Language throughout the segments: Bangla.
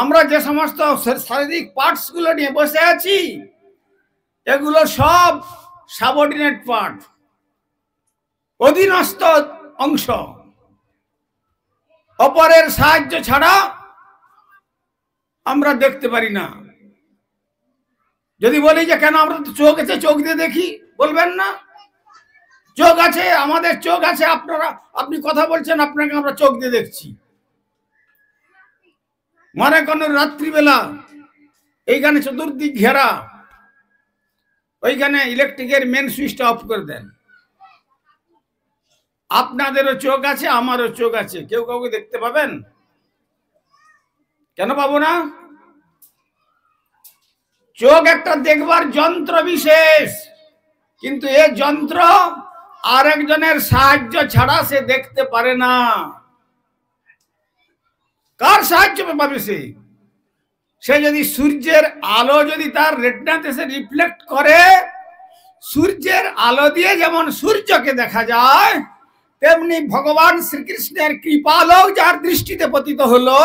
আমরা যে সমস্ত শারীরিক পার্টসগুলো নিয়ে বসে আছি এগুলো সব সাবঅর্ডিনেট পার্ট অধীনস্থ অংশ অপরের সাহায্য ছাড়া আমরা দেখতে পারি না যদি বলি যে কেন আমরা তো চোখ আছে চোখ দিয়ে দেখি বলবেন না চোখ আছে আমাদের চোখ আছে আপনারা আপনি কথা বলছেন আপনাকে আমরা চোখ দিয়ে দেখছি মনে কোনো রাত্রিবেলা এইখানে চতুর্দিক ঘেরা ওইখানে ইলেকট্রিকের মেন সুইচটা অফ করে দেন আপনাদেরও চোখ আছে আমারও চোখ আছে কেউ কাউকে দেখতে পাবেন কেন পাবো না চোখ একটা দেখবার যন্ত্র বিশেষ কিন্তু এ যন্ত্র আরেকজনের সাহায্য ছাড়া সে দেখতে পারে না সাহায্য পাবে সে সে যদি সূর্যের আলো যদি তার রেটনাতে সে রিফ্লেক্ট করে সূর্যের আলো দিয়ে যেমন সূর্যকে দেখা যায় তেমনি ভগবান শ্রীকৃষ্ণের কৃপালো যার দৃষ্টিতে পতিত হলো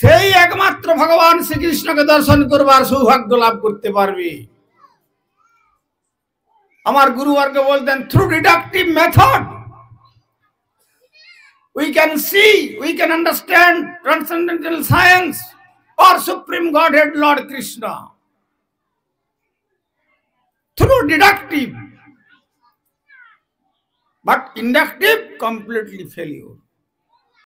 সেই একমাত্র ভগবান শ্রীকৃষ্ণকে দর্শন করবার সৌভাগ্য লাভ করতে পারবে আমার গুরুবর্গ বলতেন through deductive method We can see, we can understand transcendental science or Supreme Godhead Lord Krishna through deductive. But inductive completely failure.